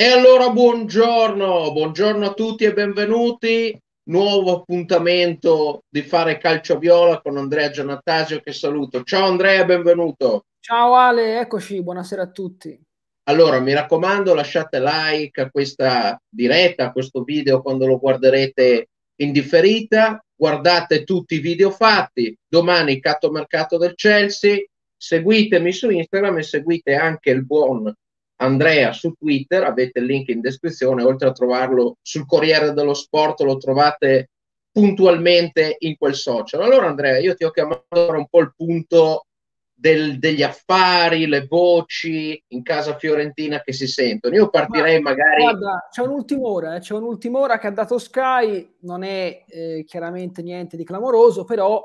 E allora buongiorno, buongiorno a tutti e benvenuti. Nuovo appuntamento di fare calcio viola con Andrea Giannattasio che saluto. Ciao Andrea, benvenuto. Ciao Ale, eccoci, buonasera a tutti. Allora, mi raccomando, lasciate like a questa diretta, a questo video quando lo guarderete in differita. Guardate tutti i video fatti. Domani catto mercato del Chelsea. Seguitemi su Instagram e seguite anche il buon Andrea su Twitter, avete il link in descrizione, oltre a trovarlo sul Corriere dello Sport, lo trovate puntualmente in quel social. Allora Andrea, io ti ho chiamato un po' il punto del, degli affari, le voci in casa fiorentina che si sentono. Io partirei Ma, magari... Guarda, c'è un'ultima ora, eh? c'è un'ultima ora che ha dato Sky, non è eh, chiaramente niente di clamoroso, però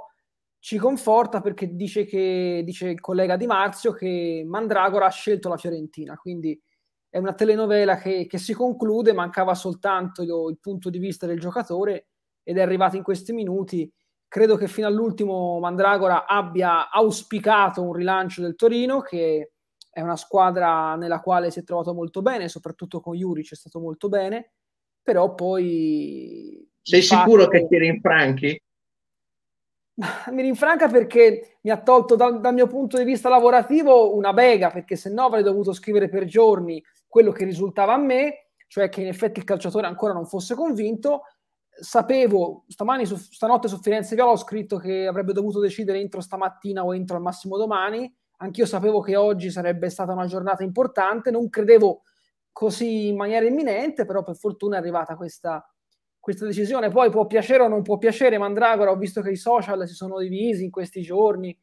ci conforta perché dice, che, dice il collega Di Marzio che Mandragora ha scelto la Fiorentina, quindi è una telenovela che, che si conclude, mancava soltanto lo, il punto di vista del giocatore ed è arrivato in questi minuti. Credo che fino all'ultimo Mandragora abbia auspicato un rilancio del Torino, che è una squadra nella quale si è trovato molto bene, soprattutto con Juric è stato molto bene, però poi... Sei fatto... sicuro che ti rinfranchi? mi rinfranca perché mi ha tolto da, dal mio punto di vista lavorativo una bega, perché se no avrei dovuto scrivere per giorni quello che risultava a me, cioè che in effetti il calciatore ancora non fosse convinto. Sapevo, stamani, su, stanotte su Firenze Viola ho scritto che avrebbe dovuto decidere entro stamattina o entro al massimo domani, anch'io sapevo che oggi sarebbe stata una giornata importante, non credevo così in maniera imminente, però per fortuna è arrivata questa questa decisione poi può piacere o non può piacere Mandragora, ho visto che i social si sono divisi in questi giorni,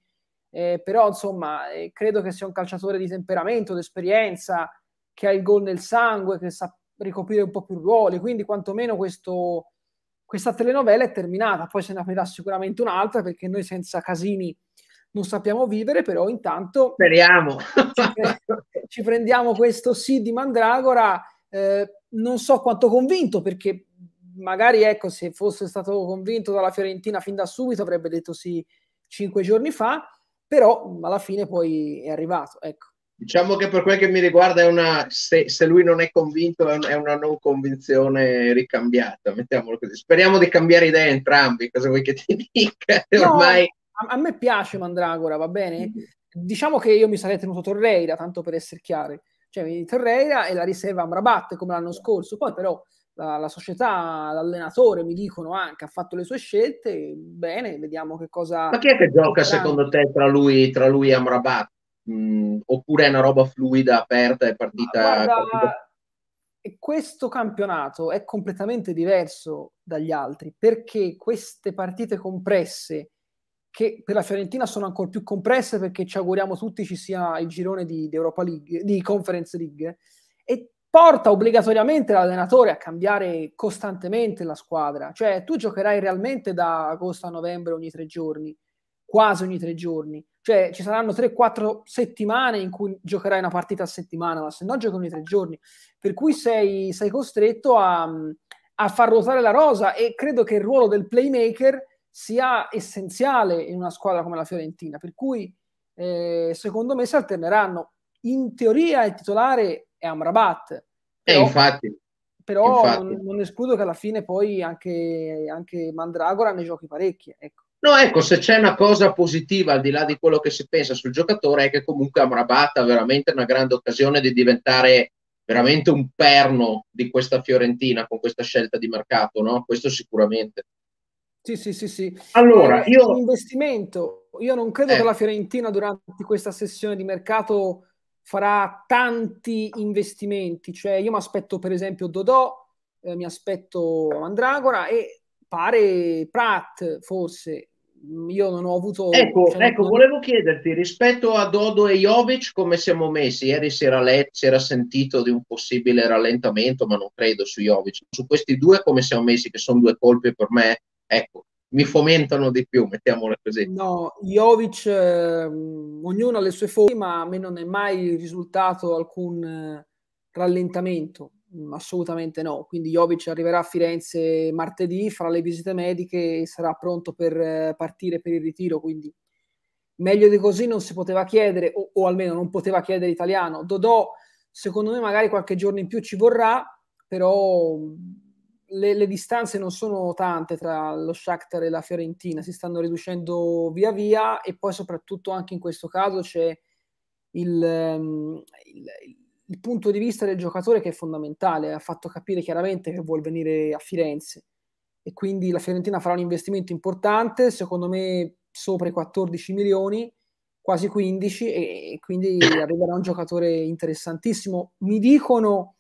eh, però insomma eh, credo che sia un calciatore di temperamento, di esperienza, che ha il gol nel sangue, che sa ricoprire un po' più ruoli, quindi quantomeno questo, questa telenovela è terminata, poi se ne aprirà sicuramente un'altra perché noi senza Casini non sappiamo vivere, però intanto speriamo ci, prendiamo questo sì di Mandragora, eh, non so quanto convinto perché magari ecco, se fosse stato convinto dalla Fiorentina fin da subito avrebbe detto sì cinque giorni fa, però alla fine poi è arrivato. Ecco. Diciamo che per quel che mi riguarda, è una, se, se, lui non è convinto, è, è una non convinzione ricambiata. Mettiamolo così. Speriamo di cambiare idea entrambi. Cosa vuoi che ti dica? No, Ormai... a, a, me piace Mandragora, va bene? Mm. Diciamo che io mi sarei tenuto Torreira, tanto per essere chiari. Cioè, Torreira e la riserva Amrabat come l'anno scorso. Poi, però, la, la, società, l'allenatore, mi dicono anche, ha fatto le sue scelte, bene, vediamo che cosa... Ma chi è che gioca secondo te tra lui, tra lui e Amrabat? Mm, oppure è una roba fluida, aperta, e partita... Guarda, partita... Questo campionato è completamente diverso dagli altri perché queste partite compresse, che per la Fiorentina sono ancora più compresse perché ci auguriamo tutti ci sia il girone di, di Europa League, di Conference League, porta obbligatoriamente l'allenatore a cambiare costantemente la squadra. Cioè, tu giocherai realmente da agosto a novembre ogni tre giorni, quasi ogni tre giorni. Cioè, ci saranno 3-4 settimane in cui giocherai una partita a settimana, ma se no giochi ogni tre giorni. Per cui sei, sei costretto a, a, far ruotare la rosa e credo che il ruolo del playmaker sia essenziale in una squadra come la Fiorentina. Per cui, eh, secondo me, si alterneranno. In teoria il titolare è Amrabat. Eh, però, eh, infatti. Però infatti. Non, non, escludo che alla fine poi anche, anche Mandragora ne giochi parecchie. Ecco. No, ecco, se c'è una cosa positiva al di là di quello che si pensa sul giocatore è che comunque Amrabat ha veramente una grande occasione di diventare veramente un perno di questa Fiorentina con questa scelta di mercato, no? Questo sicuramente. Sì, sì, sì, sì. Allora, eh, io... Investimento. Io non credo eh. che la Fiorentina durante questa sessione di mercato farà tanti investimenti, cioè io mi aspetto per esempio Dodò, eh, mi aspetto Mandragora e pare Pratt forse, io non ho avuto... Ecco, cioè, ecco non... volevo chiederti rispetto a Dodo e Jovic come siamo messi? Ieri si era, let, si era sentito di un possibile rallentamento, ma non credo su Jovic. Su questi due come siamo messi, che sono due colpi per me, ecco, mi fomentano di più, mettiamola così. No, Jovic, eh, ognuno ha le sue forme, ma a me non è mai risultato alcun eh, rallentamento, mm, assolutamente no. Quindi Jovic arriverà a Firenze martedì, farà le visite mediche e sarà pronto per eh, partire per il ritiro, quindi meglio di così non si poteva chiedere, o, o almeno non poteva chiedere italiano. Dodò, secondo me magari qualche giorno in più ci vorrà, però mm, le, le, distanze non sono tante tra lo Shakhtar e la Fiorentina, si stanno riducendo via via e poi soprattutto anche in questo caso c'è il, um, il, il punto di vista del giocatore che è fondamentale, ha fatto capire chiaramente che vuole venire a Firenze e quindi la Fiorentina farà un investimento importante, secondo me sopra i 14 milioni, quasi 15 e, e quindi arriverà un giocatore interessantissimo. Mi dicono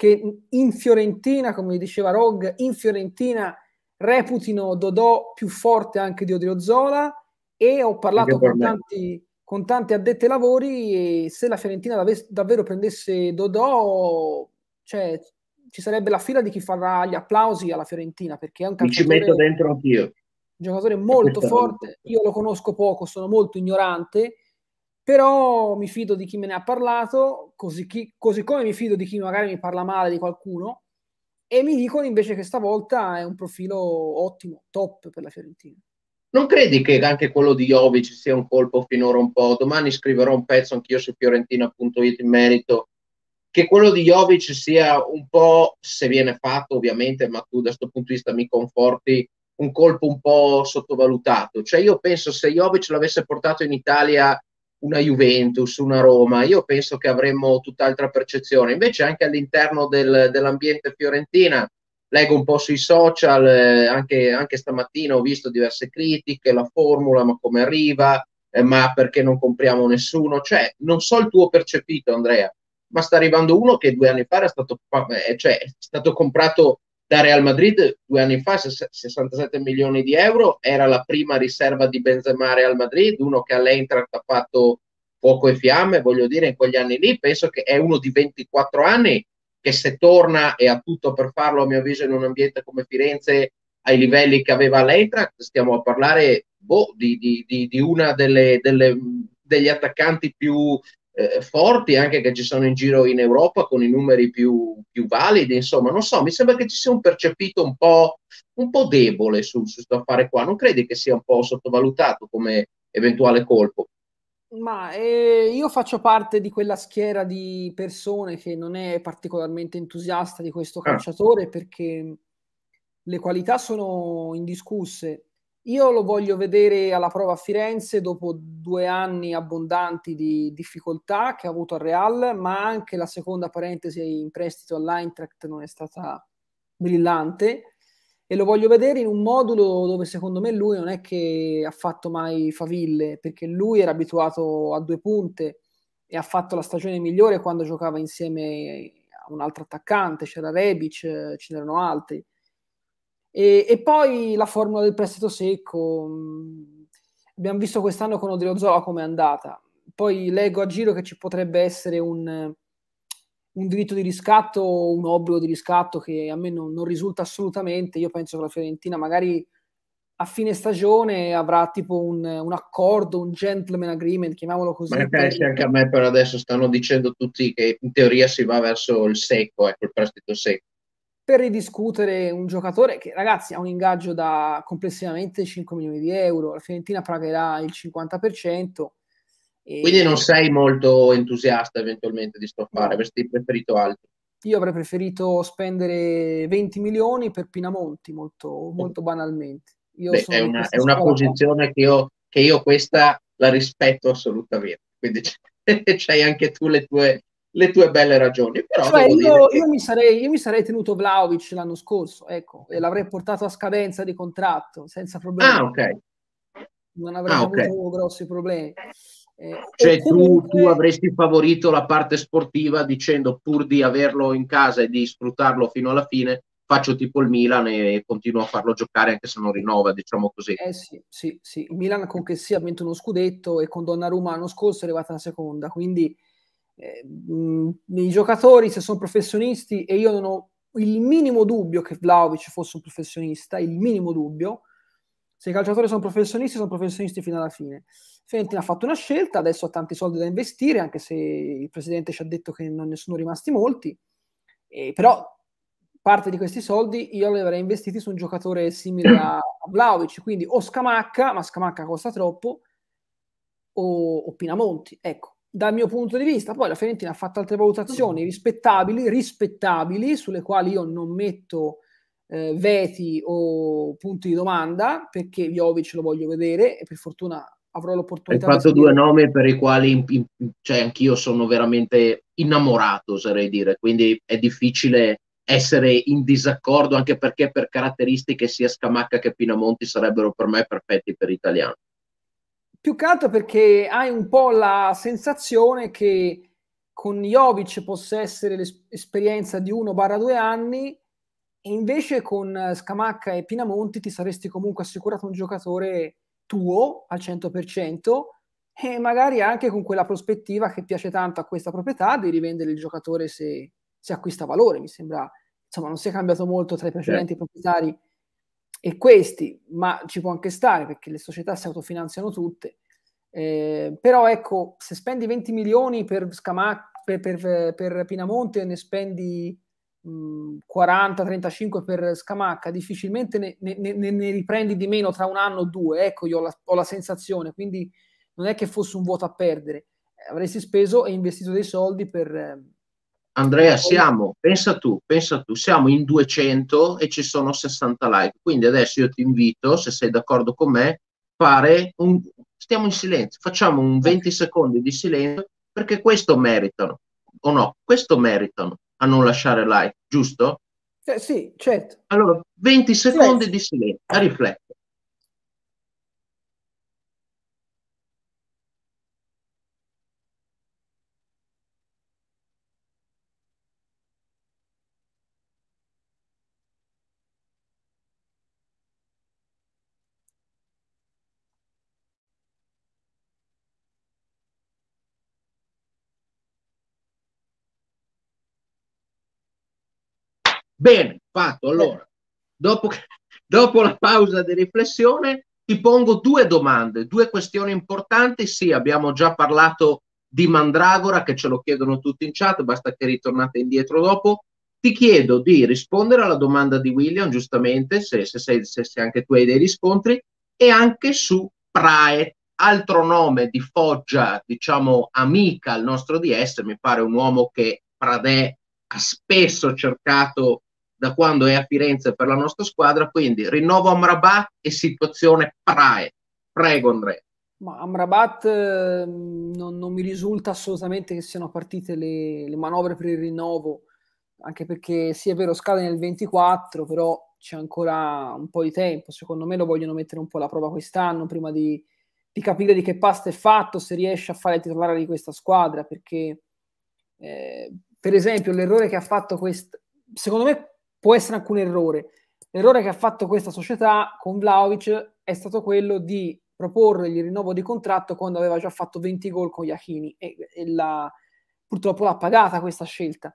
che in Fiorentina, come diceva Rog, in Fiorentina reputino Dodò più forte anche di Zola e ho parlato con tanti, con tanti addetti ai lavori e se la Fiorentina davvero prendesse Dodò, cioè, ci sarebbe la fila di chi farà gli applausi alla Fiorentina perché è un calciatore, un giocatore molto forte, io lo conosco poco, sono molto ignorante, però mi fido di chi me ne ha parlato, così, chi, così come mi fido di chi magari mi parla male di qualcuno, e mi dicono invece che stavolta è un profilo ottimo, top per la Fiorentina. Non credi che anche quello di Jovic sia un colpo finora un po'? Domani scriverò un pezzo anch'io su fiorentina.it in merito che quello di Jovic sia un po', se viene fatto ovviamente, ma tu da questo punto di vista mi conforti, un colpo un po' sottovalutato. Cioè io penso se Jovic l'avesse portato in Italia una Juventus, una Roma, io penso che avremmo tutt'altra percezione. Invece anche all'interno del, dell'ambiente fiorentina, leggo un po' sui social, eh, anche, anche, stamattina ho visto diverse critiche, la formula, ma come arriva, eh, ma perché non compriamo nessuno. Cioè, non so il tuo percepito, Andrea, ma sta arrivando uno che due anni fa era stato, eh, cioè, è stato comprato da Real Madrid due anni fa, 67 milioni di euro, era la prima riserva di Benzema Real Madrid, uno che all'Eintracht ha fatto fuoco e fiamme, voglio dire, in quegli anni lì, penso che è uno di 24 anni che se torna e ha tutto per farlo, a mio avviso, in un ambiente come Firenze, ai livelli che aveva l'Eintracht, stiamo a parlare boh, di, di, di, di una delle, delle, degli attaccanti più eh, forti anche che ci sono in giro in Europa con i numeri più, più, validi, insomma, non so, mi sembra che ci sia un percepito un po', un po debole su questo affare qua, non credi che sia un po' sottovalutato come eventuale colpo? Ma eh, io faccio parte di quella schiera di persone che non è particolarmente entusiasta di questo ah. calciatore ah. perché le qualità sono indiscusse, io lo voglio vedere alla prova a Firenze dopo due anni abbondanti di difficoltà che ha avuto al Real, ma anche la seconda parentesi in prestito all'Eintracht non è stata brillante e lo voglio vedere in un modulo dove secondo me lui non è che ha fatto mai faville, perché lui era abituato a due punte e ha fatto la stagione migliore quando giocava insieme a un altro attaccante, c'era Rebic, eh, ce n'erano altri e, e, poi la formula del prestito secco, mm, abbiamo visto quest'anno con Odrio Zola è andata. Poi leggo a giro che ci potrebbe essere un, un diritto di riscatto, un obbligo di riscatto che a me non, non, risulta assolutamente. Io penso che la Fiorentina magari a fine stagione avrà tipo un, un accordo, un gentleman agreement, chiamiamolo così. Ma pensi anche a me per adesso stanno dicendo tutti che in teoria si va verso il secco, ecco il prestito secco per ridiscutere un giocatore che, ragazzi, ha un ingaggio da complessivamente 5 milioni di euro. La Fiorentina pagherà il 50%. E... Quindi non sei molto entusiasta eventualmente di stoppare, no. avresti preferito altro. Io avrei preferito spendere 20 milioni per Pinamonti, molto, molto banalmente. Beh, è, una, è una, posizione che io, che io, questa la rispetto assolutamente, quindi c'hai anche tu le tue, le tue belle ragioni. Però cioè, io, che... io, mi sarei, io, mi sarei, tenuto Vlaovic l'anno scorso, ecco, e l'avrei portato a scadenza di contratto senza problemi. Ah, ok. Non avrei ah, okay. avuto grossi problemi. Eh, cioè comunque... tu, tu, avresti favorito la parte sportiva dicendo pur di averlo in casa e di sfruttarlo fino alla fine faccio tipo il Milan e continuo a farlo giocare anche se non rinnova, diciamo così. Eh sì, sì, sì. Il Milan con che sia ha vinto uno scudetto e con Donnarumma l'anno scorso è arrivata la seconda, quindi eh, i giocatori, se sono professionisti, e io non ho il minimo dubbio che Vlaovic fosse un professionista, il minimo dubbio, se i calciatori sono professionisti, sono professionisti fino alla fine. Fiorentina ha fatto una scelta, adesso ha tanti soldi da investire, anche se il presidente ci ha detto che non ne sono rimasti molti, eh, però parte di questi soldi io li avrei investiti su un giocatore simile a, Vlaovic, quindi o Scamacca, ma Scamacca costa troppo, o, o Pinamonti, ecco dal mio punto di vista, poi la Fiorentina ha fatto altre valutazioni mm. rispettabili, rispettabili sulle quali io non metto eh, veti o punti di domanda perché Jovic lo voglio vedere e per fortuna avrò l'opportunità. Hai fatto due nomi per i quali in, in, cioè, anch'io sono veramente innamorato, oserei dire, quindi è difficile essere in disaccordo anche perché per caratteristiche sia Scamacca che Pinamonti sarebbero per me perfetti per italiano. Più che altro perché hai un po' la sensazione che con Jovic possa essere l'esperienza di 1-2 anni e invece con eh, Scamacca e Pinamonti ti saresti comunque assicurato un giocatore tuo al 100% e magari anche con quella prospettiva che piace tanto a questa proprietà di rivendere il giocatore se, se acquista valore, mi sembra. Insomma, non si è cambiato molto tra i precedenti certo. proprietari e questi, ma ci può anche stare perché le società si autofinanziano tutte. Eh, però ecco, se spendi 20 milioni per, Scamac- per, per, per Pinamonte e ne spendi 40-35 mm, per Scamacca, difficilmente ne, ne, ne, ne, riprendi di meno tra un anno o due. Ecco, io ho la, ho la, sensazione, quindi non è che fosse un vuoto a perdere. Avresti speso e investito dei soldi per, Andrea, siamo, pensa tu, pensa tu, siamo in 200 e ci sono 60 like, quindi adesso io ti invito, se sei d'accordo con me, fare un... stiamo in silenzio, facciamo un 20 secondi di silenzio perché questo meritano, o no, questo meritano a non lasciare like, giusto? Eh sì, certo. Allora, 20 secondi silenzio. di silenzio, a riflettere. Bene, fatto. Allora, dopo, che, dopo la pausa di riflessione, ti pongo due domande, due questioni importanti. Sì, abbiamo già parlato di Mandragora, che ce lo chiedono tutti in chat, basta che ritornate indietro dopo. Ti chiedo di rispondere alla domanda di William, giustamente, se, se, sei, se, se anche tu hai dei riscontri, e anche su Praet, altro nome di foggia, diciamo, amica al nostro DS, mi pare un uomo che Pradè ha spesso cercato da quando è a Firenze per la nostra squadra, quindi rinnovo Amrabat e situazione Prae. Prego Andrea. Ma Amrabat eh, non, non, mi risulta assolutamente che siano partite le, le, manovre per il rinnovo, anche perché sì è vero scade nel 24, però c'è ancora un po' di tempo, secondo me lo vogliono mettere un po' alla prova quest'anno prima di, di capire di che pasta è fatto, se riesce a fare il titolare di questa squadra, perché eh, per esempio l'errore che ha fatto questo, secondo me può essere anche un errore. L'errore che ha fatto questa società con Vlaovic è stato quello di proporre il rinnovo di contratto quando aveva già fatto 20 gol con Iachini e, e la, purtroppo l'ha pagata questa scelta.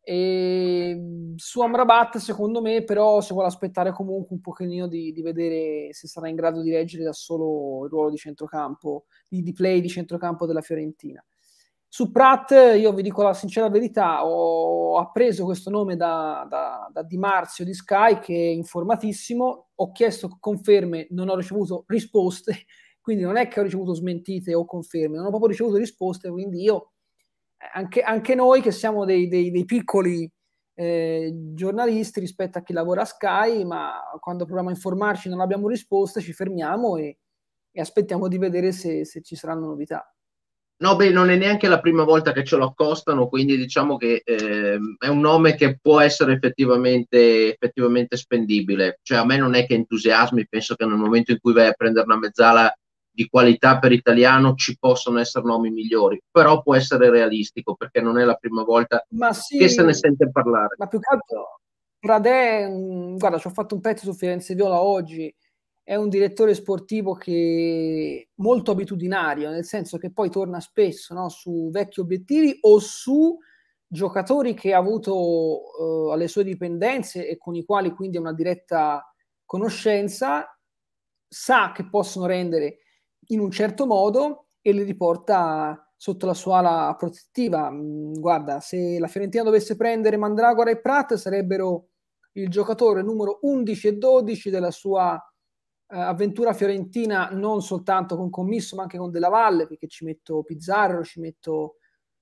E su Amrabat, secondo me, però, si vuole aspettare comunque un pochino di, di, vedere se sarà in grado di reggere da solo il ruolo di centrocampo, di, di play di centrocampo della Fiorentina. Su Pratt, io vi dico la sincera verità, ho appreso questo nome da, da, da Di Marzio di Sky, che è informatissimo, ho chiesto conferme, non ho ricevuto risposte, quindi non è che ho ricevuto smentite o conferme, non ho proprio ricevuto risposte, quindi io, eh, anche, anche noi che siamo dei, dei, dei piccoli eh, giornalisti rispetto a chi lavora a Sky, ma quando proviamo a informarci non abbiamo risposte, ci fermiamo e, e aspettiamo di vedere se, se ci saranno novità. No, beh, non è neanche la prima volta che ce lo accostano, quindi diciamo che eh, è un nome che può essere effettivamente, effettivamente, spendibile. Cioè, a me non è che entusiasmi, penso che nel momento in cui vai a prendere una mezzala di qualità per italiano ci possono essere nomi migliori, però può essere realistico perché non è la prima volta sì, che se ne sente parlare. Ma più che altro, Radè, mm, guarda, ci ho fatto un pezzo su Firenze Viola oggi è un direttore sportivo che molto abitudinario, nel senso che poi torna spesso no, su vecchi obiettivi o su giocatori che ha avuto eh, alle sue dipendenze e con i quali quindi ha una diretta conoscenza, sa che possono rendere in un certo modo e li riporta sotto la sua ala protettiva. Mm, guarda, se la Fiorentina dovesse prendere Mandragora e Pratt sarebbero il giocatore numero 11 e 12 della sua eh, avventura fiorentina non soltanto con Commisso ma anche con Della Valle perché ci metto Pizzarro, ci metto,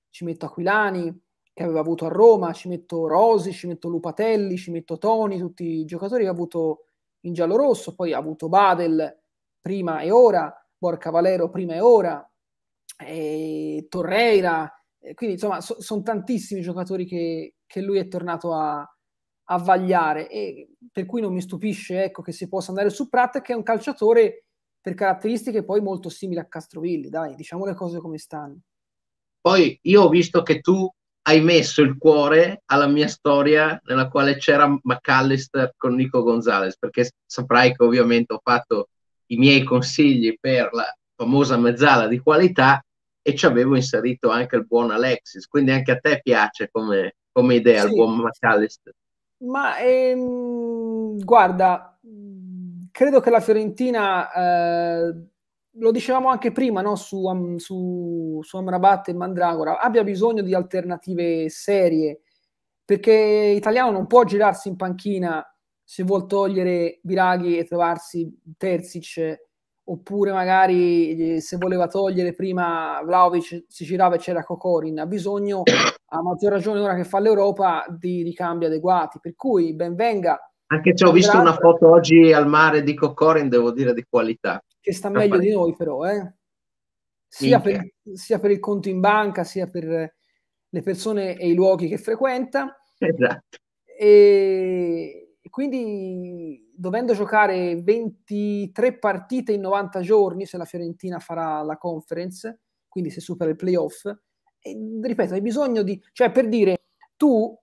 ci metto Aquilani che aveva avuto a Roma, ci metto Rosi, ci metto Lupatelli, ci metto Toni, tutti i giocatori che ha avuto in giallo-rosso, poi ha avuto Badel prima e ora, Borca Valero prima e ora, e Torreira, eh, quindi insomma so, sono tantissimi giocatori che, che lui è tornato a, avvagliare e per cui non mi stupisce ecco, che si possa andare su Pratt che è un calciatore per caratteristiche poi molto simili a Castrovilli, dai, diciamo le cose come stanno. Poi io ho visto che tu hai messo il cuore alla mia storia nella quale c'era McAllister con Nico Gonzalez, perché saprai che ovviamente ho fatto i miei consigli per la famosa mezzala di qualità e ci avevo inserito anche il buon Alexis, quindi anche a te piace come, come idea sì. il buon McAllister. Ma ehm, guarda, credo che la Fiorentina, eh, lo dicevamo anche prima no? su, um, su, su Amrabat e Mandragora, abbia bisogno di alternative serie, perché Italiano non può girarsi in panchina se vuol togliere Biraghi e trovarsi Terzic, oppure magari eh, se voleva togliere prima Vlaovic si girava e c'era Cocorin, ha bisogno a maggior ragione ora che fa l'Europa di ricambi adeguati, per cui ben venga. Anche se ho visto una foto oggi al mare di Cocorin, devo dire di qualità. Che sta meglio di noi però, eh? sia, per, sia per il conto in banca, sia per le persone e i luoghi che frequenta. Esatto. E quindi dovendo giocare 23 partite in 90 giorni, se la Fiorentina farà la conference, quindi se supera il playoff, ripeto, hai bisogno di... Cioè, per dire, tu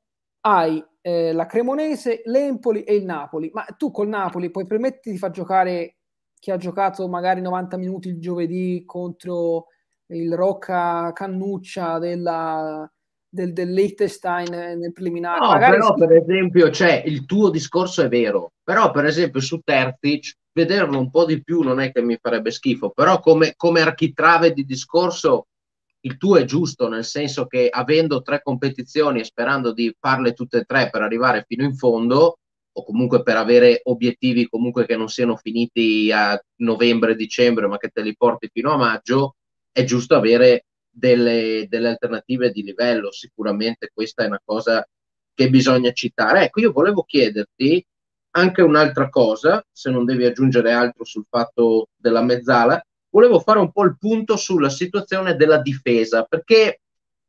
hai eh, la Cremonese, l'Empoli e il Napoli, ma tu col Napoli puoi permetti di far giocare chi ha giocato magari 90 minuti il giovedì contro il Rocca Cannuccia della, del, Liechtenstein nel preliminare. No, Magari però sì. per esempio, cioè, il tuo discorso è vero, però per esempio su Tertic vederlo un po' di più non è che mi farebbe schifo, però come, come architrave di discorso il tuo è giusto, nel senso che avendo tre competizioni e sperando di farle tutte e tre per arrivare fino in fondo, o comunque per avere obiettivi comunque che non siano finiti a novembre, dicembre, ma che te li porti fino a maggio, è giusto avere delle, delle alternative di livello. Sicuramente questa è una cosa che bisogna citare. Ecco, io volevo chiederti anche un'altra cosa, se non devi aggiungere altro sul fatto della mezzala, volevo fare un po' il punto sulla situazione della difesa, perché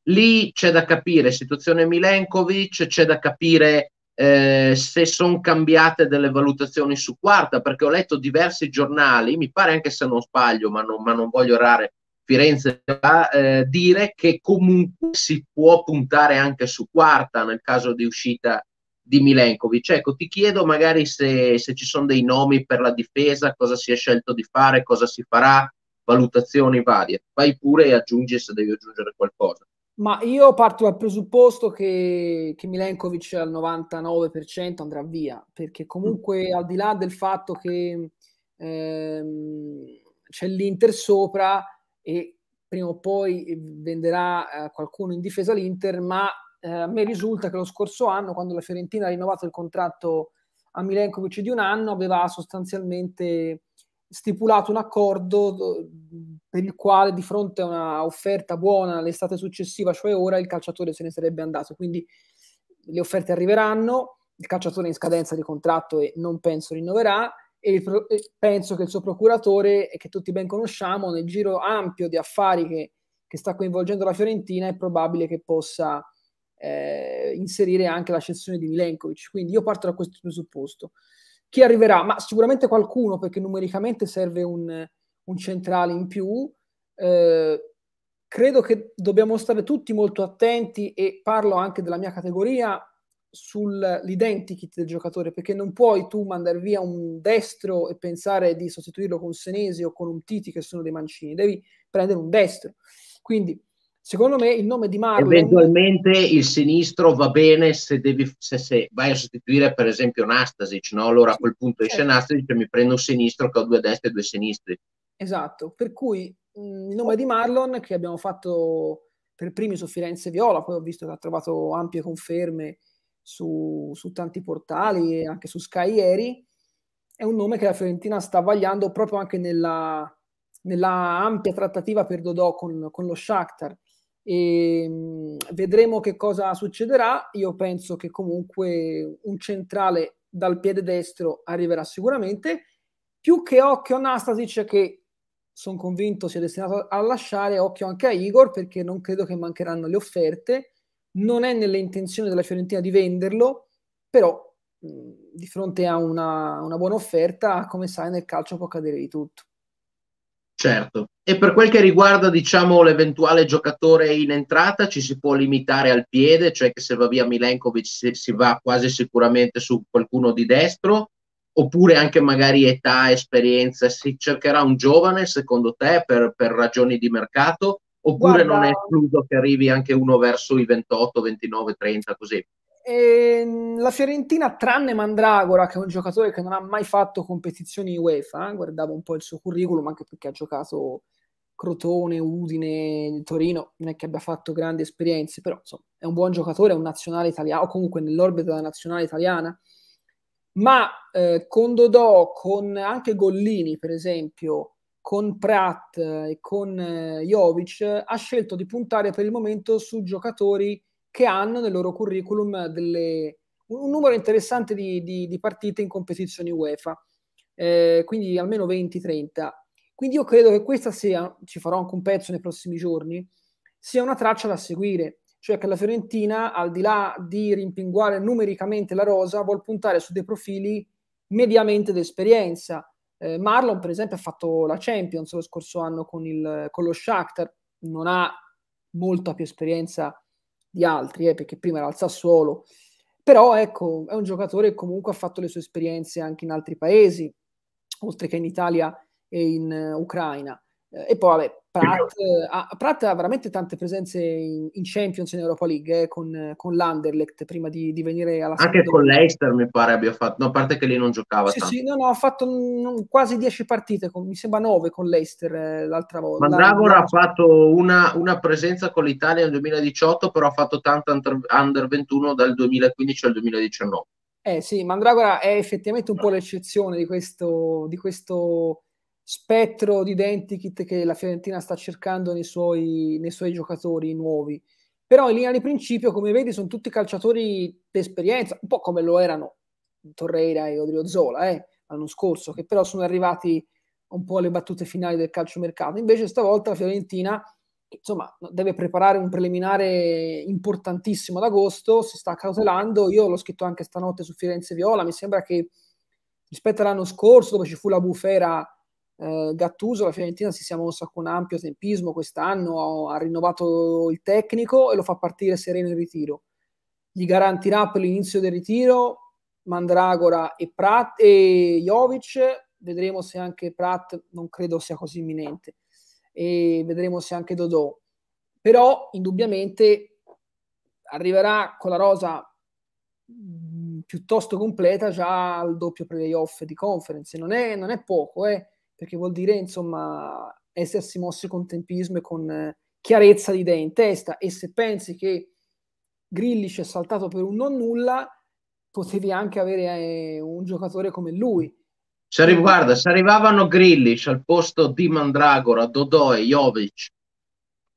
lì c'è da capire situazione Milenkovic, c'è da capire eh, se sono cambiate delle valutazioni su quarta, perché ho letto diversi giornali, mi pare anche se non sbaglio, ma non, ma non voglio errare, Firenze a eh, dire che comunque si può puntare anche su quarta nel caso di uscita di Milenkovic. Ecco, ti chiedo magari se, se ci sono dei nomi per la difesa, cosa si è scelto di fare, cosa si farà, valutazioni varie. Vai pure e aggiungi se devi aggiungere qualcosa. Ma io parto dal presupposto che, che, Milenkovic al 99% andrà via, perché comunque mm. al di là del fatto che ehm, c'è l'Inter sopra e prima o poi venderà eh, qualcuno in difesa l'Inter, ma eh, a me risulta che lo scorso anno, quando la Fiorentina ha rinnovato il contratto a Milenkovic di un anno, aveva sostanzialmente stipulato un accordo per il quale di fronte a una offerta buona l'estate successiva, cioè ora, il calciatore se ne sarebbe andato. Quindi le offerte arriveranno, il calciatore è in scadenza di contratto e non penso rinnoverà e, pro- e penso che il suo procuratore, che tutti ben conosciamo, nel giro ampio di affari che, che sta coinvolgendo la Fiorentina, è probabile che possa eh, inserire anche la l'ascensione di Milenkovic. Quindi io parto da questo presupposto. Chi arriverà? Ma sicuramente qualcuno, perché numericamente serve un, un centrale in più. Eh, credo che dobbiamo stare tutti molto attenti e parlo anche della mia categoria sull'identikit del giocatore, perché non puoi tu mandare via un destro e pensare di sostituirlo con Senesi o con un Titi che sono dei mancini, devi prendere un destro. Quindi Secondo me il nome di Marlon... Eventualmente il sinistro va bene se, devi, se, se vai a sostituire per esempio Nastasic, no? allora a quel punto esce certo. Nastasic e mi prendo un sinistro che ho due destre e due sinistri. Esatto, per cui mh, mm, il nome di Marlon che abbiamo fatto per primi su Firenze Viola, poi ho visto che ha trovato ampie conferme su, su tanti portali e anche su Sky ieri, è un nome che la Fiorentina sta vagliando proprio anche nella, nella ampia trattativa per Dodò con, con lo Shakhtar e ehm, vedremo che cosa succederà. Io penso che comunque un centrale dal piede destro arriverà sicuramente. Più che occhio a Nastasic, che sono convinto sia destinato a lasciare, occhio anche a Igor, perché non credo che mancheranno le offerte. Non è nelle intenzioni della Fiorentina di venderlo, però mh, di fronte a una, una buona offerta, come sai, nel calcio può accadere di tutto. Certo, e per quel che riguarda diciamo, l'eventuale giocatore in entrata ci si può limitare al piede, cioè che se va via Milenkovic si, si va quasi sicuramente su qualcuno di destro, oppure anche magari età, esperienza, si cercherà un giovane secondo te per, per ragioni di mercato, oppure Guarda, non è escluso che arrivi anche uno verso i 28, 29, 30 così? E ehm, la Fiorentina, tranne Mandragora, che è un giocatore che non ha mai fatto competizioni UEFA, eh, guardavo un po' il suo curriculum, anche perché ha giocato Crotone, Udine, Torino, non è che abbia fatto grandi esperienze, però insomma, è un buon giocatore, è un nazionale italiano, o comunque nell'orbita della nazionale italiana. Ma eh, con Dodò, con anche Gollini, per esempio, con Pratt eh, e con eh, Jovic, ha scelto di puntare per il momento su giocatori che hanno nel loro curriculum delle, un numero interessante di, di, di partite in competizioni UEFA, eh, quindi almeno 20-30. Quindi io credo che questa sia, ci farò anche un pezzo nei prossimi giorni, sia una traccia da seguire, cioè che la Fiorentina, al di là di rimpinguare numericamente la rosa, vuol puntare su dei profili mediamente d'esperienza. Eh, Marlon, per esempio, ha fatto la Champions lo scorso anno con, il, con lo Shakhtar, non ha molta più esperienza di altri, eh, perché prima era al Sassuolo. Però ecco, è un giocatore che comunque ha fatto le sue esperienze anche in altri paesi, oltre che in Italia e in uh, Ucraina e poi vabbè, Pratt, ha, Pratt ha veramente tante presenze in, in Champions in Europa League eh, con, con, l'Anderlecht prima di, di venire alla Anche Sampdoria. con l'Eister mi pare abbia fatto, no, a parte che lì non giocava. Sì, tanto. sì, no, no, ha fatto un, quasi 10 partite, con, mi sembra 9 con l'Eister eh, l'altra volta. Mandragora ha fatto una, una, presenza con l'Italia nel 2018, però ha fatto tanta under, under 21 dal 2015 al 2019. Eh sì, Mandragora è effettivamente un po' l'eccezione di questo, di questo spettro di identikit che la Fiorentina sta cercando nei suoi, nei suoi giocatori nuovi. Però in linea di principio, come vedi, sono tutti calciatori d'esperienza, un po' come lo erano Torreira e Odrio Zola eh, l'anno scorso, che però sono arrivati un po' alle battute finali del calciomercato. Invece stavolta la Fiorentina insomma, deve preparare un preliminare importantissimo ad agosto, si sta cautelando. Io l'ho scritto anche stanotte su Firenze Viola, mi sembra che rispetto all'anno scorso, dove ci fu la bufera eh, Gattuso, la Fiorentina si sia mossa con ampio tempismo quest'anno, ha, ha rinnovato il tecnico e lo fa partire sereno in ritiro. Gli garantirà per l'inizio del ritiro Mandragora e, Prat, e Jovic, vedremo se anche Prat non credo sia così imminente e vedremo se anche Dodò. Però indubbiamente arriverà con la rosa piuttosto completa già al doppio playoff di conference, non è, non è poco, eh perché vuol dire insomma essersi mossi con tempismo e con eh, chiarezza di idee in testa e se pensi che Grillish è saltato per un non nulla, potevi anche avere eh, un giocatore come lui. Se arriva, guarda, se arrivavano Grillish al posto di Mandragora, Dodò e Jovic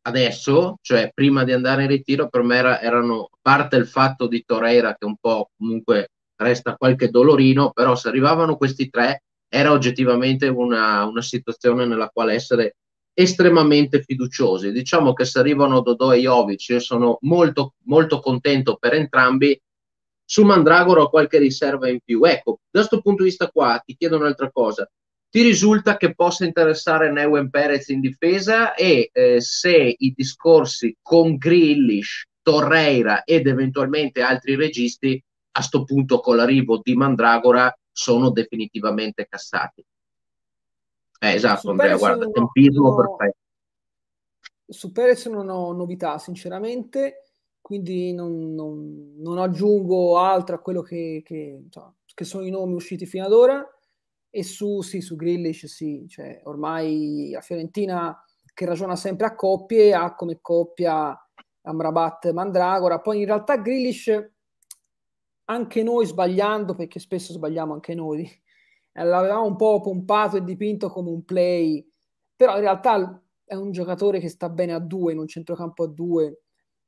adesso, cioè prima di andare in ritiro, per me era, erano parte il fatto di Torreira che un po' comunque resta qualche dolorino, però se arrivavano questi tre era oggettivamente una, una situazione nella quale essere estremamente fiduciosi. Diciamo che se arrivano Dodò e Jovic, io sono molto, molto contento per entrambi. Su Mandragora ho qualche riserva in più. Ecco, da questo punto di vista qua ti chiedo un'altra cosa. Ti risulta che possa interessare Neuen Perez in difesa e eh, se i discorsi con Grillish, Torreira ed eventualmente altri registi, a sto punto con l'arrivo di Mandragora, sono definitivamente cassati. Eh, esatto, Andrea, guarda, no, tempismo no, perfetto. Su Perez non ho novità, sinceramente, quindi non, non, non aggiungo altro a quello che, che, insomma, che, sono i nomi usciti fino ad ora. E su, sì, su Grillish, sì, cioè, ormai la Fiorentina che ragiona sempre a coppie ha come coppia Amrabat Mandragora. Poi in realtà Grillish anche noi sbagliando, perché spesso sbagliamo anche noi, l'avevamo un po' pompato e dipinto come un play, però in realtà è un giocatore che sta bene a due, in un centrocampo a due.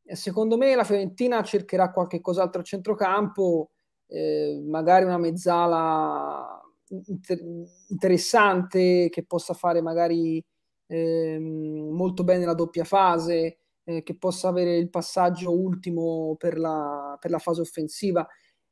E secondo me la Fiorentina cercherà qualche cos'altro a centrocampo, eh, magari una mezzala inter- interessante che possa fare magari eh, molto bene la doppia fase, eh, che possa avere il passaggio ultimo per la, per la fase offensiva.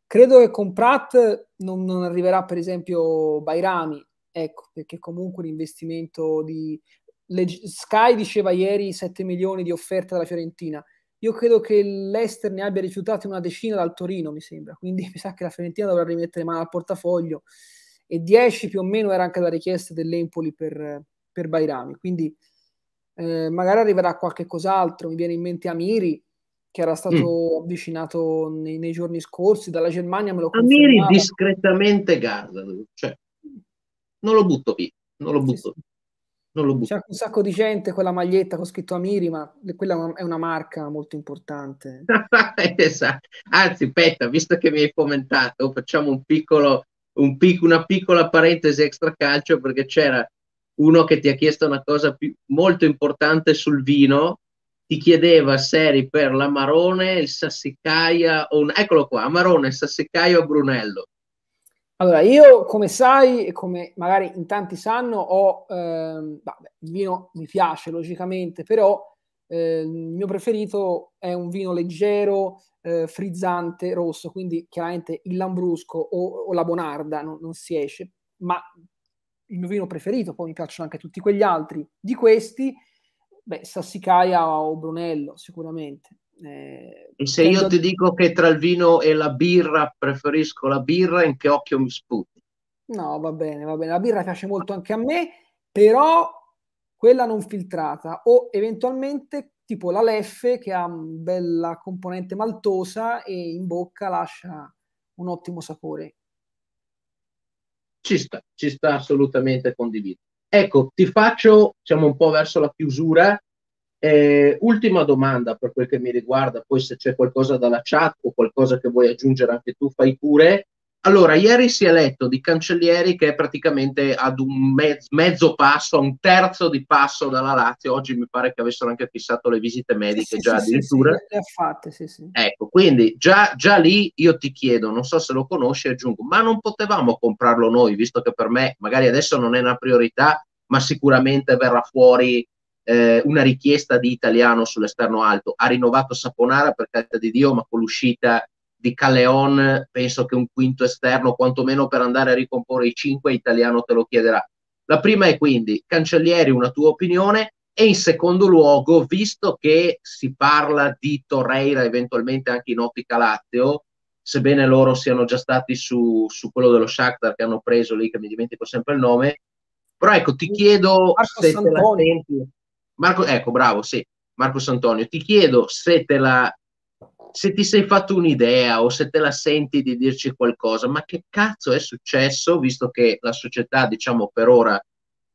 Credo che con Pratt non, non arriverà, per esempio, Bairami, ecco, perché comunque un investimento di... Le... Sky diceva ieri 7 milioni di offerte dalla Fiorentina. Io credo che l'Ester ne abbia rifiutate una decina dal Torino, mi sembra. Quindi mi sa che la Fiorentina dovrà rimettere mano al portafoglio. E 10 più o meno era anche la richiesta dell'Empoli per, per Bairami. Quindi eh, magari arriverà qualche cos'altro. Mi viene in mente Amiri, che era stato mm. avvicinato nei, nei, giorni scorsi dalla Germania. Me lo Amiri discretamente Garda, cioè, non lo butto via, non lo butto via. C'è un sacco di gente quella maglietta con scritto Amiri, ma quella è una marca molto importante. esatto. Anzi, aspetta, visto che mi hai commentato, facciamo un piccolo, un pic- una piccola parentesi extra calcio perché c'era uno che ti ha chiesto una cosa più, molto importante sul vino ti chiedeva se eri per l'Amarone, il Sassicaia o un... Eccolo qua, Amarone, Sassicaia o Brunello. Allora, io come sai, e come magari in tanti sanno, ho, ehm, vabbè, il vino mi piace logicamente, però eh, il mio preferito è un vino leggero, eh, frizzante, rosso, quindi chiaramente il Lambrusco o, o la Bonarda non, non si esce, ma il mio vino preferito, poi mi piacciono anche tutti quegli altri di questi, Beh, Sassicaia o Brunello, sicuramente. Eh, Se io ti dico che tra il vino e la birra preferisco la birra, in che occhio mi sputi? No, va bene, va bene. La birra piace molto anche a me, però quella non filtrata o eventualmente tipo la leffe che ha una bella componente maltosa e in bocca lascia un ottimo sapore. Ci sta, ci sta assolutamente condivido. Ecco, ti faccio, siamo un po' verso la chiusura, eh, ultima domanda per quel che mi riguarda, poi se c'è qualcosa dalla chat o qualcosa che vuoi aggiungere anche tu fai pure. Allora, ieri si è letto di Cancellieri che è praticamente ad un mezzo, mezzo, passo, a un terzo di passo dalla Lazio. Oggi mi pare che avessero anche fissato le visite mediche sì, già sì, addirittura. Sì, le ha fatte, sì, sì. Ecco, quindi già, già, lì io ti chiedo, non so se lo conosci, aggiungo, ma non potevamo comprarlo noi, visto che per me magari adesso non è una priorità, ma sicuramente verrà fuori eh, una richiesta di italiano sull'esterno alto. Ha rinnovato Saponara per carità di Dio, ma con l'uscita di Caleon, penso che un quinto esterno, quantomeno per andare a ricomporre i cinque, italiano te lo chiederà. La prima è quindi, Cancellieri, una tua opinione, e in secondo luogo, visto che si parla di Torreira eventualmente anche in ottica Lazio, sebbene loro siano già stati su, su quello dello Shakhtar che hanno preso lì, che mi dimentico sempre il nome, però ecco, ti chiedo Marco se Santoni. te la senti... Marco, ecco, bravo, sì, Marco Santonio, ti chiedo se te la se ti sei fatto un'idea o se te la senti di dirci qualcosa, ma che cazzo è successo, visto che la società, diciamo, per ora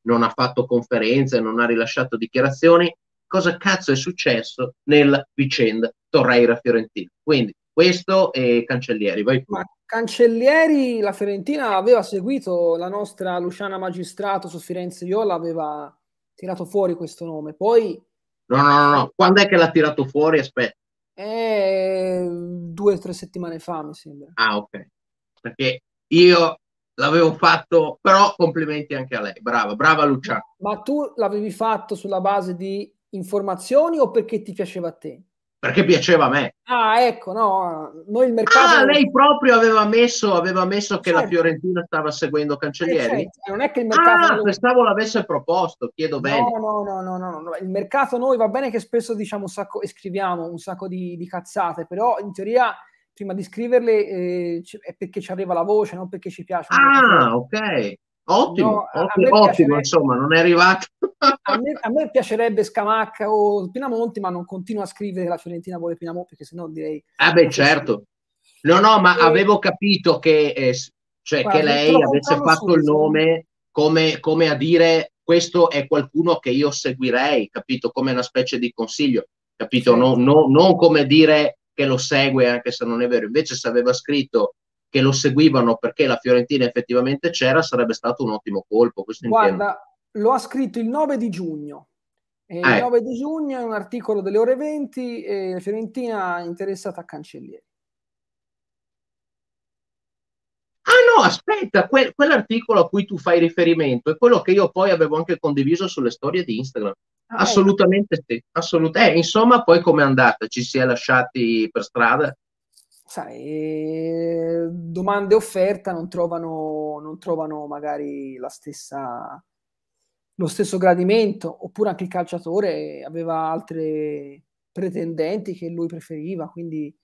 non ha fatto conferenze, non ha rilasciato dichiarazioni, cosa cazzo è successo nella vicenda Torreira-Fiorentina. Quindi questo e Cancellieri, vai Ma Cancellieri, la Fiorentina aveva seguito la nostra Luciana Magistrato su Firenze Iola, aveva tirato fuori questo nome, poi... No, no, no, no. quando è che l'ha tirato fuori? Aspetta eh, due o tre settimane fa, mi sembra. Ah, ok. Perché io l'avevo fatto, però complimenti anche a lei. Brava, brava Luciano. Ma tu l'avevi fatto sulla base di informazioni o perché ti piaceva a te? perché piaceva a me. Ah, ecco, no, noi il mercato... Ah, lei proprio aveva messo, aveva messo che certo. la Fiorentina stava seguendo Cancellieri? Eh, certo. Non è che il mercato... Ah, noi... pensavo l'avesse proposto, chiedo bene. No, no, no, no, no, no, il mercato noi va bene che spesso diciamo un sacco, e scriviamo un sacco di, di cazzate, però in teoria prima di scriverle eh, è perché ci arriva la voce, non perché ci piace. Ah, ok. Ottimo, no, ottimo, ottimo insomma, non è arrivato. a, me, a, me, piacerebbe Scamacca o Pinamonti, ma non continuo a scrivere che la Fiorentina vuole Pinamonti, perché sennò direi... Ah beh, certo. No, no, ma e... avevo capito che, eh, cioè, Guarda, che lei avesse fatto subito. il nome come, come, a dire questo è qualcuno che io seguirei, capito? Come una specie di consiglio, capito? Sì. Certo. No, no, non come dire che lo segue anche se non è vero. Invece se aveva scritto che lo seguivano perché la Fiorentina effettivamente c'era, sarebbe stato un ottimo colpo. Guarda, lo ha scritto il 9 di giugno. Eh. Il 9 ah, ecco. di giugno è un articolo delle ore 20, eh, Fiorentina interessata a Cancellieri. Ah no, aspetta, que- quell'articolo a cui tu fai riferimento è quello che io poi avevo anche condiviso sulle storie di Instagram. Ah, ecco. assolutamente ecco. sì, assolutamente. Eh, insomma, poi com'è andata? Ci si è lasciati per strada? sai, domande e offerta non trovano, non trovano magari la stessa, lo stesso gradimento, oppure anche il calciatore aveva altre pretendenti che lui preferiva, quindi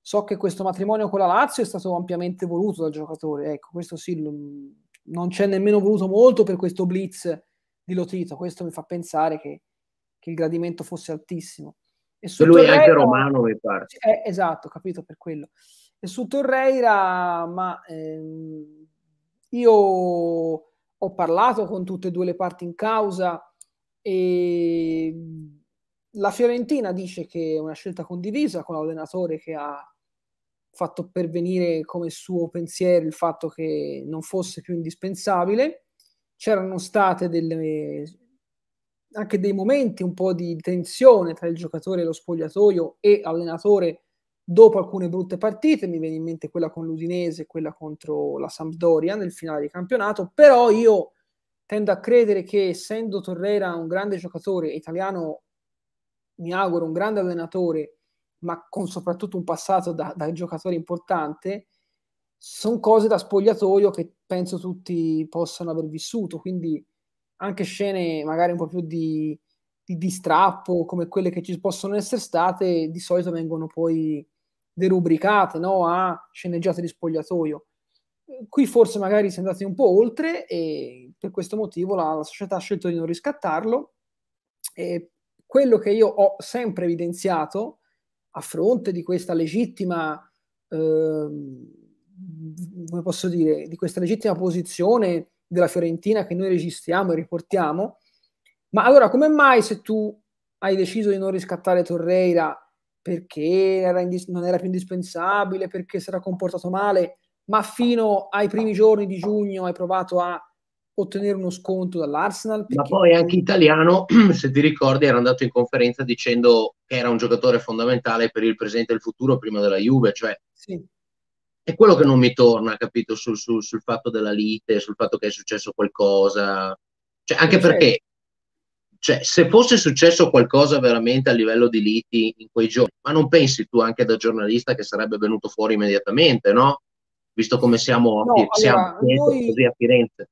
so che questo matrimonio con la Lazio è stato ampiamente voluto dal giocatore, ecco, questo sì, non c'è nemmeno voluto molto per questo blitz di Lotito, questo mi fa pensare che, che il gradimento fosse altissimo. E su lui Torreira, è anche romano, mi pare. Eh, esatto, capito per quello. E su Torreira, ma ehm, io ho parlato con tutte e due le parti in causa e la Fiorentina dice che è una scelta condivisa con l'allenatore che ha fatto pervenire come suo pensiero il fatto che non fosse più indispensabile. C'erano state delle anche dei momenti un po' di tensione tra il giocatore e lo spogliatoio e allenatore dopo alcune brutte partite, mi viene in mente quella con l'Udinese, quella contro la Sampdoria nel finale di campionato, però io tendo a credere che essendo Torreira un grande giocatore italiano, mi auguro un grande allenatore, ma con soprattutto un passato da, da giocatore importante, sono cose da spogliatoio che penso tutti possano aver vissuto, quindi anche scene magari un po' più di, di, di strappo come quelle che ci possono essere state, di solito vengono poi derubricate no? a sceneggiate di spogliatoio. Qui forse magari si è andati un po' oltre e per questo motivo la, la società ha scelto di non riscattarlo. E quello che io ho sempre evidenziato a fronte di questa legittima, eh, come posso dire, di questa legittima posizione della Fiorentina che noi registriamo e riportiamo. Ma allora come mai se tu hai deciso di non riscattare Torreira perché era indis- non era più indispensabile, perché si era comportato male, ma fino ai primi giorni di giugno hai provato a ottenere uno sconto dall'Arsenal. Perché... Ma poi anche Italiano, se ti ricordi, era andato in conferenza dicendo che era un giocatore fondamentale per il presente e il futuro prima della Juve, cioè sì è quello che non mi torna, capito, sul, sul, sul fatto della lite, sul fatto che è successo qualcosa. Cioè, anche certo. perché cioè, se fosse successo qualcosa veramente a livello di liti in quei giorni, ma non pensi tu anche da giornalista che sarebbe venuto fuori immediatamente, no? Visto come siamo, no, siamo allora, noi, così a Firenze.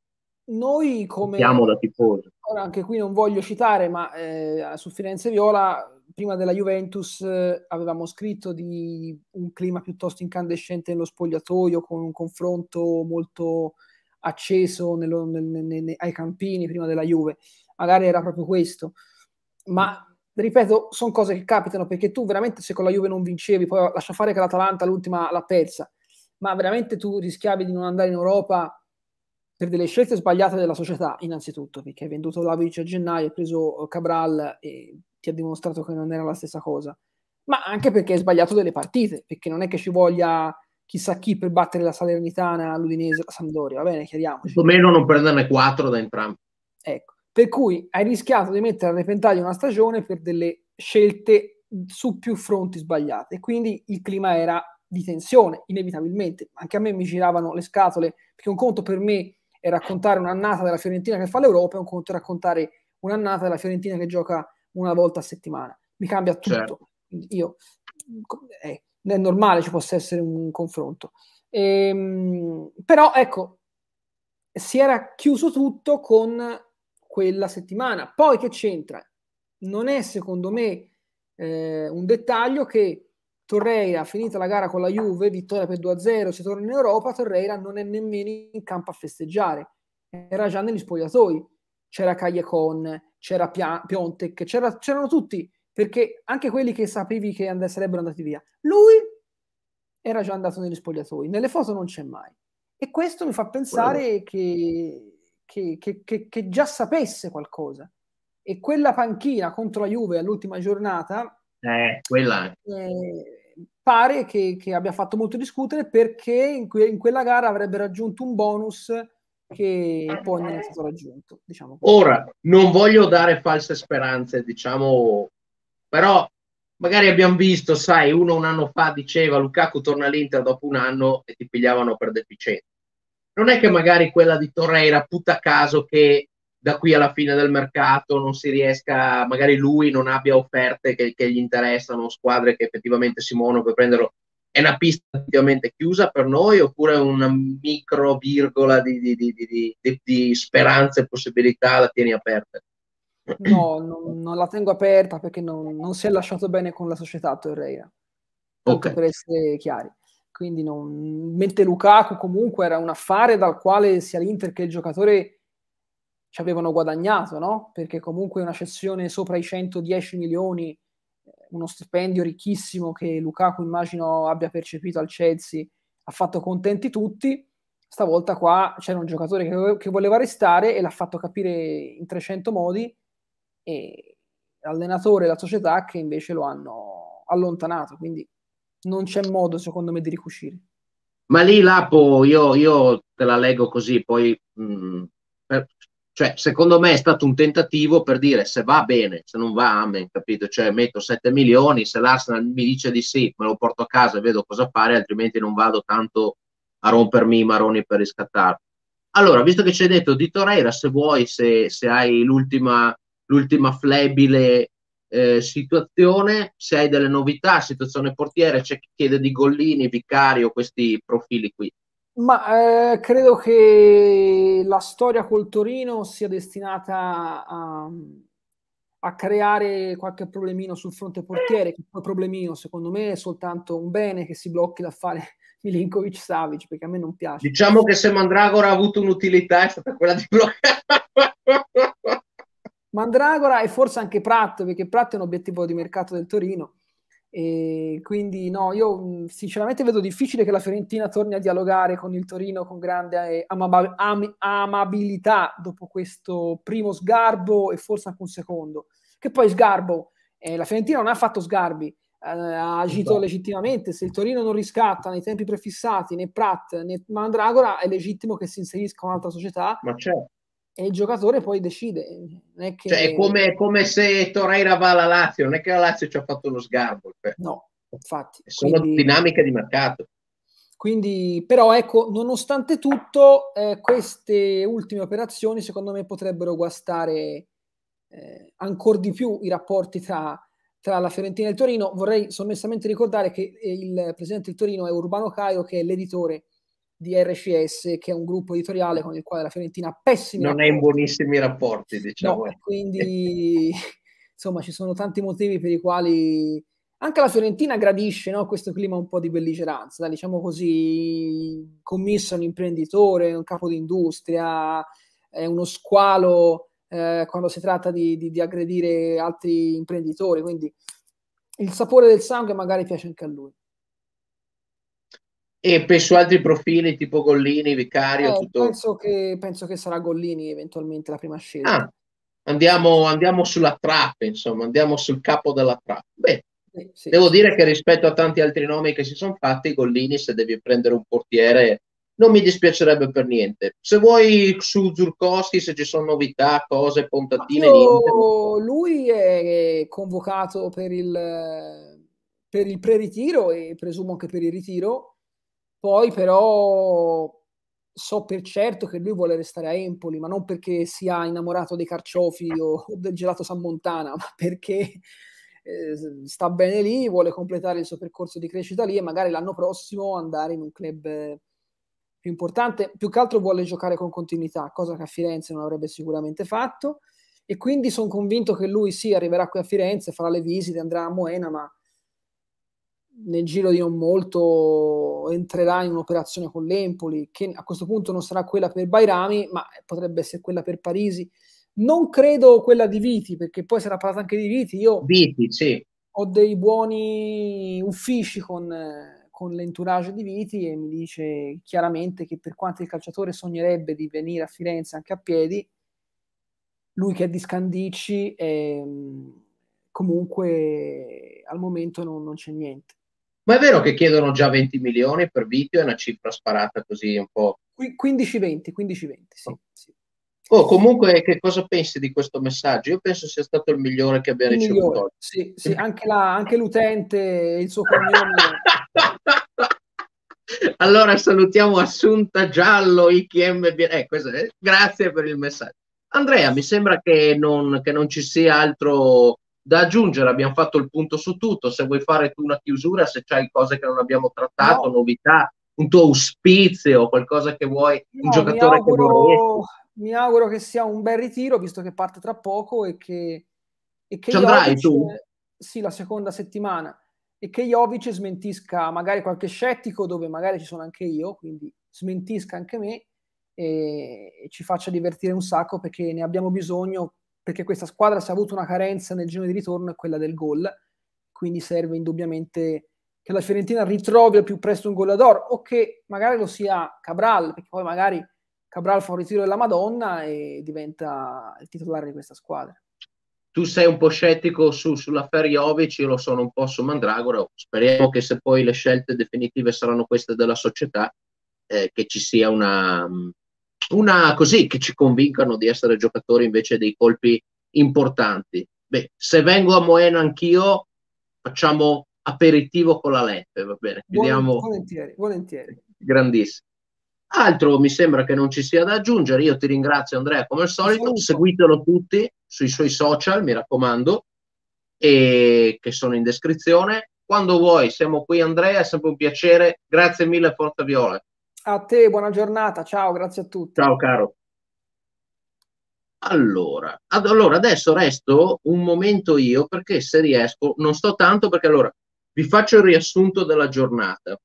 Noi come... Siamo da tifoso. Ora anche qui non voglio citare, ma eh, su Firenze Viola prima della Juventus eh, avevamo scritto di un clima piuttosto incandescente nello spogliatoio, con un confronto molto acceso nello, nel, nel, nei, ai campini prima della Juve. Magari era proprio questo. Ma ripeto, sono cose che capitano perché tu veramente se con la Juve non vincevi, poi lascia fare che l'Atalanta l'ultima l'ha persa, ma veramente tu rischiavi di non andare in Europa per delle scelte sbagliate della società, innanzitutto, perché hai venduto la Vlaovic a gennaio, hai preso Cabral e ti ha dimostrato che non era la stessa cosa, ma anche perché hai sbagliato delle partite, perché non è che ci voglia chissà chi per battere la Salernitana, l'Udinese, la Sampdoria, va bene, chiariamoci. meno non prenderne quattro da entrambi. Ecco, per cui hai rischiato di mettere a repentaglio una stagione per delle scelte su più fronti sbagliate, quindi il clima era di tensione, inevitabilmente. Anche a me mi giravano le scatole, perché un conto per me è raccontare un'annata della Fiorentina che fa l'Europa, e un conto è raccontare un'annata della Fiorentina che gioca una volta a settimana, mi cambia tutto. Certo. Io, eh, è normale, ci possa essere un confronto. Ehm, però ecco, si era chiuso tutto con quella settimana. Poi che c'entra? Non è secondo me eh, un dettaglio che Torreira, finita la gara con la Juve, vittoria per 2-0, si torna in Europa, Torreira non è nemmeno in campo a festeggiare, era già negli spogliatoi c'era Cagliacon, c'era Pia- Piontek, c'era, c'erano tutti, perché anche quelli che sapevi che and- sarebbero andati via. Lui era già andato negli spogliatoi, nelle foto non c'è mai. E questo mi fa pensare che, che, che, che, già sapesse qualcosa. E quella panchina contro la Juve all'ultima giornata, eh, eh, pare che, abbia fatto molto discutere perché in, que- in quella gara avrebbe raggiunto un bonus che eh, poi non è eh. stato raggiunto. Diciamo Ora, non voglio dare false speranze, diciamo, però magari abbiamo visto, sai, uno un anno fa diceva Lukaku torna all'Inter dopo un anno e ti pigliavano per deficienza. Non è che magari quella di Torreira, putta caso che da qui alla fine del mercato non si riesca, magari lui non abbia offerte che, che gli interessano, squadre che effettivamente si muovono per prenderlo è una pista praticamente chiusa per noi oppure una micro virgola di, di, di, di speranze e possibilità la tieni aperta? No, non, non, la tengo aperta perché non, non, si è lasciato bene con la società Torreira, okay. per essere chiari. Quindi non... Mentre Lukaku comunque era un affare dal quale sia l'Inter che il giocatore ci avevano guadagnato, no? Perché comunque una cessione sopra i 110 milioni uno stipendio ricchissimo che Lukaku immagino abbia percepito al Chelsea ha fatto contenti tutti. Stavolta qua c'era un giocatore che, che voleva restare e l'ha fatto capire in 300 modi e l'allenatore e la società che invece lo hanno allontanato, quindi non c'è modo secondo me di ricuscire Ma lì Lapo, boh, io, io te la leggo così, poi mh, mm, per, cioè, secondo me è stato un tentativo per dire se va bene, se non va, amen, capito? Cioè, metto 7 milioni, se l'Arsenal mi dice di sì, me lo porto a casa e vedo cosa fare, altrimenti non vado tanto a rompermi i maroni per riscattarlo. Allora, visto che ci hai detto di Torreira, se vuoi, se, se hai l'ultima, l'ultima flebile eh, situazione, se hai delle novità, situazione portiere, c'è chi chiede di Gollini, Vicario, questi profili qui. Ma eh, credo che la storia col Torino sia destinata a, a, creare qualche problemino sul fronte portiere, che poi problemino secondo me è soltanto un bene che si blocchi l'affare Milinkovic Savic, perché a me non piace. Diciamo che se Mandragora ha avuto un'utilità è stata quella di bloccare. Mandragora e forse anche Pratt, perché Pratt è un obiettivo di mercato del Torino e quindi no, io mm, sinceramente vedo difficile che la Fiorentina torni a dialogare con il Torino con grande eh, amab- am- amabilità dopo questo primo sgarbo e forse anche un secondo. Che poi sgarbo, eh, la Fiorentina non ha fatto sgarbi, eh, ha agito Beh. Esatto. legittimamente. Se il Torino non riscatta nei tempi prefissati né Prat né Mandragora, è legittimo che si inserisca un'altra società. Ma certo e il giocatore poi decide. È, che... cioè, è, come, come, se Torreira va alla Lazio, non è che la Lazio ci ha fatto uno sgarbo. Cioè. No, infatti. Sono quindi... dinamiche di mercato. Quindi, però, ecco, nonostante tutto, eh, queste ultime operazioni secondo me potrebbero guastare eh, ancora di più i rapporti tra, tra, la Fiorentina e il Torino. Vorrei sommessamente ricordare che il presidente del Torino è Urbano Caio, che è l'editore di RCS, che è un gruppo editoriale con il quale la Fiorentina ha pessimi non rapporti. è in buonissimi rapporti, diciamo. No, quindi insomma ci sono tanti motivi per i quali anche la Fiorentina gradisce no, questo clima un po' di belligeranza, da, diciamo così, commissa un imprenditore, un capo di industria, è uno squalo eh, quando si tratta di, di, di, aggredire altri imprenditori, quindi il sapore del sangue magari piace anche a lui. E su altri profili tipo Gollini, Vicario. Eh, tutto... penso, che, penso, che, sarà Gollini eventualmente la prima scelta. Ah, andiamo, andiamo, sulla trappa, insomma, andiamo sul capo della trappa. Beh, eh, sì, devo sì. dire che rispetto a tanti altri nomi che si sono fatti, Gollini, se devi prendere un portiere, non mi dispiacerebbe per niente. Se vuoi su Zurkowski, se ci sono novità, cose, puntatine. Io, lui è convocato per il, per il pre-ritiro e presumo anche per il ritiro poi però so per certo che lui vuole restare a Empoli, ma non perché sia innamorato dei carciofi o, o del gelato San Montana, ma perché eh, sta bene lì, vuole completare il suo percorso di crescita lì e magari l'anno prossimo andare in un club più importante. Più che altro vuole giocare con continuità, cosa che a Firenze non avrebbe sicuramente fatto. E quindi sono convinto che lui sì, arriverà qui a Firenze, farà le visite, andrà a Moena, ma nel giro di non molto entrerà in un'operazione con l'Empoli, che a questo punto non sarà quella per Bairami, ma potrebbe essere quella per Parisi. Non credo quella di Viti, perché poi si era parlato anche di Viti. Io Viti, sì. ho dei buoni uffici con, con l'entourage di Viti e mi dice chiaramente che per quanto il calciatore sognerebbe di venire a Firenze anche a piedi, lui che è di Scandicci è, ehm, comunque al momento non, non c'è niente. Ma è vero che chiedono già 20 milioni per video? È una cifra sparata così un po'. 15-20, 15-20, sì. Oh. comunque, che cosa pensi di questo messaggio? Io penso sia stato il migliore che abbia ricevuto. Migliore, sì, sì, anche, la, anche l'utente e il suo cognome. allora salutiamo Assunta Giallo, IKMB. Eh, grazie per il messaggio. Andrea, mi sembra che non, che non ci sia altro da aggiungere, abbiamo fatto il punto su tutto, se vuoi fare tu una chiusura, se c'hai cose che non abbiamo trattato, no. novità, un tuo auspizio, qualcosa che vuoi, no, un giocatore auguro, che vorresti. Mi auguro che sia un bel ritiro, visto che parte tra poco e che... E che Ci andrai tu? Sì, la seconda settimana. E che Jovic smentisca magari qualche scettico, dove magari ci sono anche io, quindi smentisca anche me e ci faccia divertire un sacco perché ne abbiamo bisogno perché questa squadra si è avuto una carenza nel giro di ritorno è quella del gol, quindi serve indubbiamente che la Fiorentina ritrovi al più presto un gol d'oro o che magari lo sia Cabral, perché poi magari Cabral fa un ritiro della Madonna e diventa il titolare di questa squadra. Tu sei un po' scettico su, sull'affare Jovic, io lo sono un po' su Mandragora, speriamo che se poi le scelte definitive saranno queste della società, eh, che ci sia una, una così che ci convincano di essere giocatori invece dei colpi importanti. Beh, se vengo a Moena anch'io, facciamo aperitivo con la Leppe, va bene? Chiediamo... Volentieri, volentieri. Grandissimo. Altro mi sembra che non ci sia da aggiungere. Io ti ringrazio Andrea come al solito, seguitelo tutti sui suoi social, mi raccomando, e... che sono in descrizione. Quando vuoi, siamo qui Andrea, è sempre un piacere. Grazie mille Forza Viola. A te, buona giornata, ciao, grazie a tutti. Ciao caro. Allora, ad, allora, adesso resto un momento io perché se riesco, non sto tanto perché allora vi faccio il riassunto della giornata.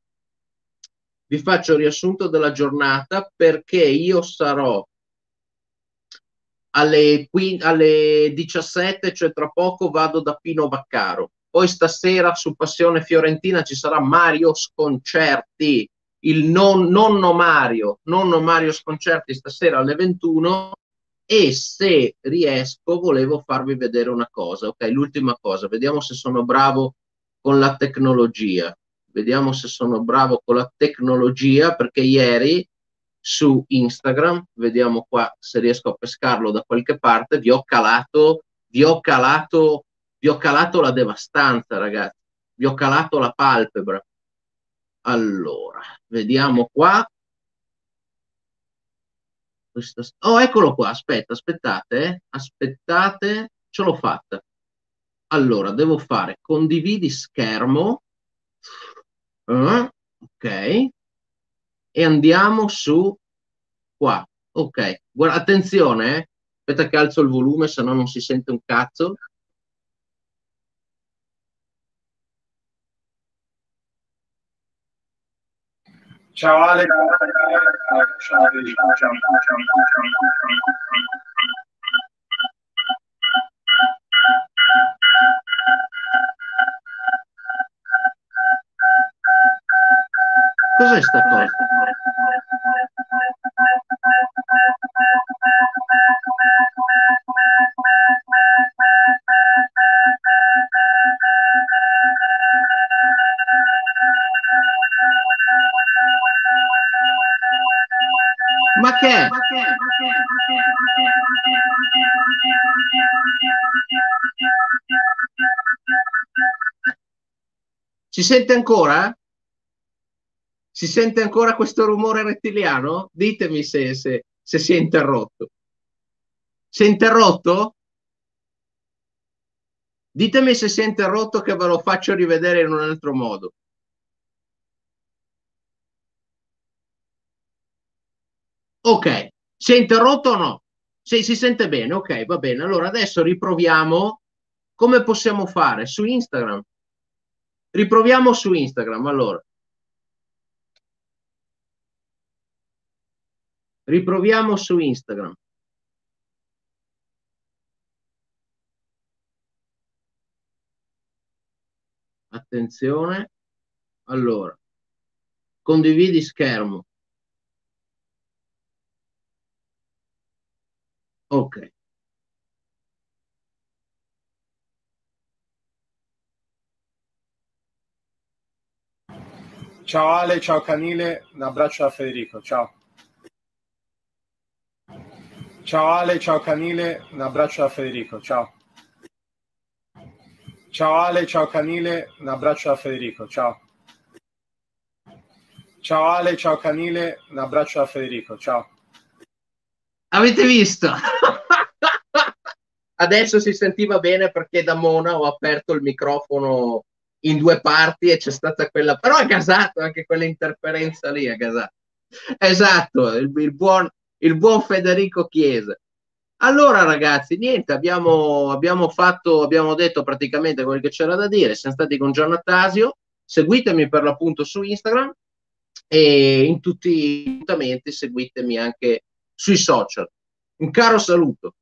Vi faccio il riassunto della giornata perché io sarò alle, alle 17, cioè tra poco vado da Pino Baccaro. Poi stasera su Passione Fiorentina ci sarà Mario Sconcerti il non, nonno Mario, nonno Mario Sconcerti stasera alle 21 e se riesco volevo farvi vedere una cosa, ok? L'ultima cosa, vediamo se sono bravo con la tecnologia, vediamo se sono bravo con la tecnologia perché ieri su Instagram, vediamo qua se riesco a pescarlo da qualche parte, vi ho calato, vi ho calato, vi ho calato la devastanza ragazzi, vi ho calato la palpebra allora, vediamo qua. Questo... Oh, eccolo qua, aspetta, aspettate, eh. aspettate, ce l'ho fatta. Allora, devo fare condividi schermo. Uh, ok. E andiamo su qua. Ok, guarda, attenzione, eh. aspetta che alzo il volume, se no non si sente un cazzo. Ciao Ale. Ciao, ciao, ciao, Cos'è sta cosa? Si sente ancora? Si sente ancora questo rumore rettiliano? Ditemi se, se, se si è interrotto. Si è interrotto? Ditemi se si è interrotto che ve lo faccio rivedere in un altro modo. Ok, si è interrotto o no? Se si sente bene, ok, va bene. Allora adesso riproviamo come possiamo fare su Instagram. Riproviamo su Instagram, allora. Riproviamo su Instagram. Attenzione. Allora, condividi schermo. Ok. Ciao Ale, ciao Canile, un abbraccio da Federico, ciao. Ciao Ale, ciao Canile, un abbraccio da Federico, ciao. Ciao Ale, ciao Canile, un abbraccio da Federico, ciao. Ciao Ale, ciao Canile, un abbraccio da Federico, ciao. Avete visto? Adesso si sentiva bene perché da Mona ho aperto il microfono in due parti e c'è stata quella, però ha gasato anche quella interferenza lì, ha gasato. Esatto, il, il, buon, il buon Federico Chiesa. Allora ragazzi, niente, abbiamo, abbiamo, fatto, abbiamo detto praticamente quello che c'era da dire, siamo stati con Giannatasio, seguitemi per l'appunto su Instagram e in tutti i appuntamenti seguitemi anche sui social. Un caro saluto.